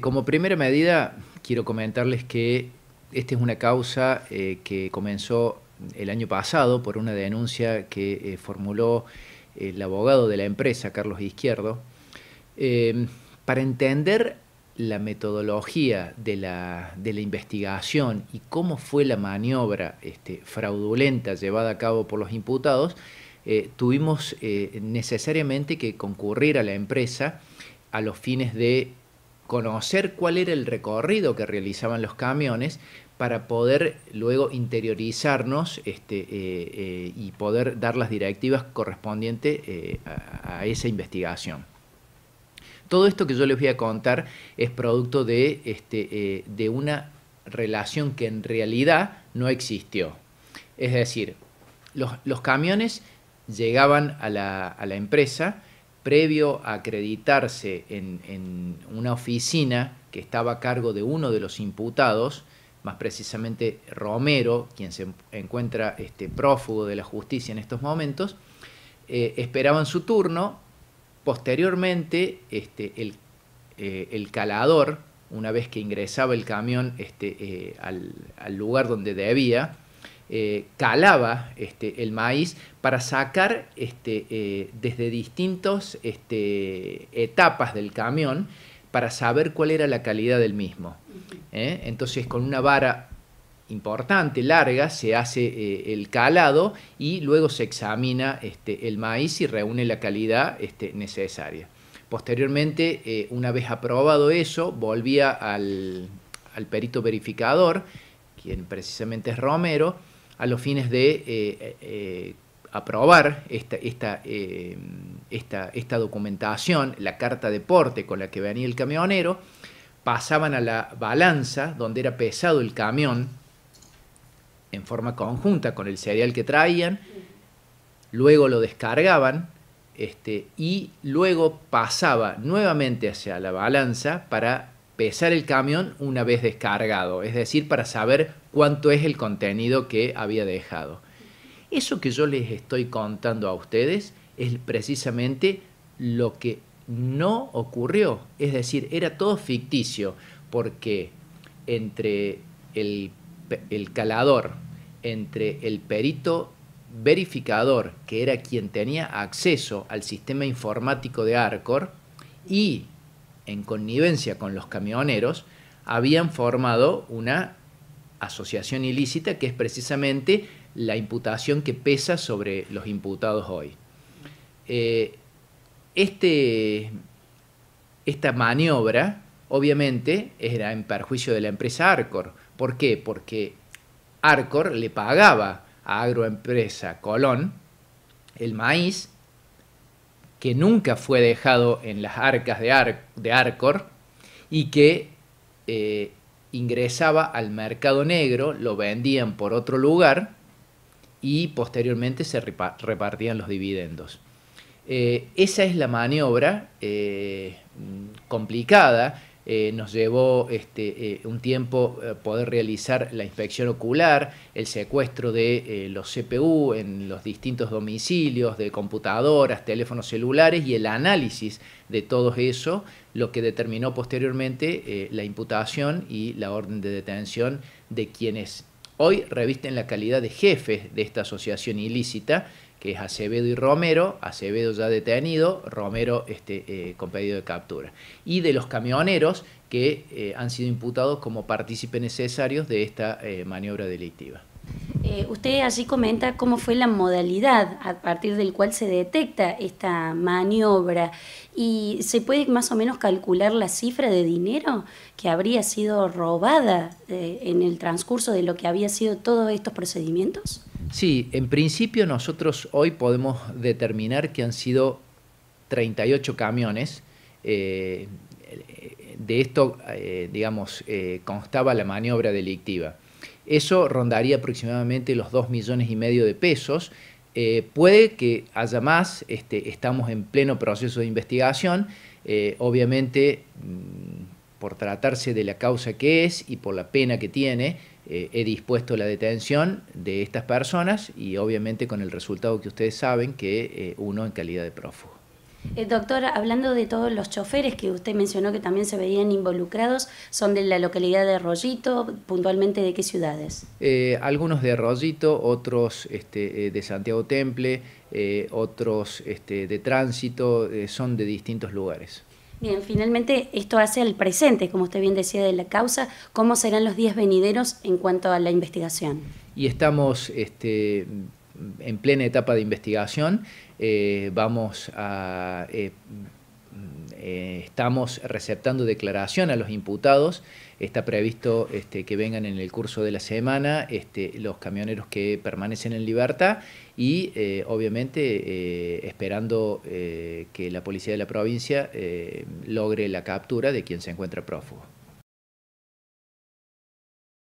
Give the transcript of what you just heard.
Como primera medida, quiero comentarles que esta es una causa eh, que comenzó el año pasado por una denuncia que eh, formuló el abogado de la empresa, Carlos Izquierdo. Em, para entender la metodología de la, de la, investigación y cómo fue la maniobra este, fraudulenta llevada a cabo por los imputados, eh, tuvimos necesariamente que concurrir a la empresa a los fines de conocer cuál era el recorrido que realizaban los camiones para poder luego interiorizarnos este, eh, eh, y poder dar las directivas correspondientes eh, a, esa investigación. Todo esto que yo les voy a contar es producto de, este, una relación que en realidad no existió. Es decir, los, camiones llegaban a la, a la empresa, previo a acreditarse en, una oficina que estaba a cargo de uno de los imputados, más precisamente Romero, quien se encuentra este, prófugo de la justicia en estos momentos, eh, esperaban su turno. Posteriormente, este, eh, el, calador, una vez que ingresaba el camión este, eh, al lugar donde debía, eh, calaba este, el maíz para sacar este, eh, desde distintas este, etapas del camión para saber cuál era la calidad del mismo. ¿eh? Entonces con una vara importante, larga, se hace el calado y luego se examina el maíz y reúne la calidad necesaria. Posteriormente, una vez aprobado eso, volvía al perito verificador, quien precisamente es Romero, a los fines de eh, eh, aprobar esta, eh, esta, esta, documentación, la carta de porte con la que venía el camionero, pasaban a la balanza donde era pesado el camión en forma conjunta con el cereal que traían, luego lo descargaban este, y luego pasaba nuevamente hacia la balanza para pesar el camión una vez descargado, es decir, para saber cuánto es el contenido que había dejado. Eso que yo les estoy contando a ustedes es precisamente lo que no ocurrió, es decir, era todo ficticio, porque entre el, calador, entre el perito verificador, que era quien tenía acceso al sistema informático de Arcor, y en connivencia con los camioneros, habían formado una asociación ilícita que es precisamente la imputación que pesa sobre los imputados hoy. Eh, este, esta maniobra, obviamente, era en perjuicio de la empresa Arcor. ¿Por qué? Porque Arcor le pagaba a Agroempresa Colón el maíz que nunca fue dejado en las arcas de, Arcor y que eh, ingresaba al mercado negro, lo vendían por otro lugar y posteriormente se repartían los dividendos. Eh, esa es la maniobra eh, complicada eh, nos llevó este, eh, un tiempo eh, poder realizar la inspección ocular, el secuestro de los CPU en los distintos domicilios, de computadoras, teléfonos celulares y el análisis de todo eso, lo que determinó posteriormente la imputación y la orden de detención de quienes hoy revisten la calidad de jefes de esta asociación ilícita que es Acevedo y Romero, Acevedo ya detenido, Romero este, eh, con pedido de captura, y de los camioneros que eh, han sido imputados como partícipes necesarios de esta eh, maniobra delictiva. usted allí comenta cómo fue la modalidad a partir del cual se detecta esta maniobra y se puede más o menos calcular la cifra de dinero que habría sido robada en el transcurso de lo que había sido todos estos procedimientos. Sí, en principio nosotros hoy podemos determinar que han sido 38 camiones. Eh, de esto, eh, digamos, eh, constaba la maniobra delictiva. Eso rondaría aproximadamente los 2 millones y medio de pesos. puede que haya más, este, estamos en pleno proceso de investigación. obviamente, mm, por tratarse de la causa que es y por la pena que tiene, eh, he dispuesto la detención de estas personas y obviamente con el resultado que ustedes saben que eh, uno en calidad de prófugo. Eh, doctor, hablando de todos los choferes que usted mencionó que también se veían involucrados, ¿son de la localidad de Rollito? ¿Puntualmente de qué ciudades? Eh, algunos de Rollito, otros este, de Santiago Temple, otros este, de Tránsito, son de distintos lugares. Bien, finalmente esto hace al presente, como usted bien decía, de la causa. ¿Cómo serán los días venideros en cuanto a la investigación? Y estamos este, en plena etapa de investigación. Eh, vamos a... Eh, eh, estamos receptando declaración a los imputados. Está previsto este, que vengan en el curso de la semana este, los camioneros que permanecen en libertad y eh, obviamente eh, esperando que la policía de la provincia logre la captura de quien se encuentra prófugo.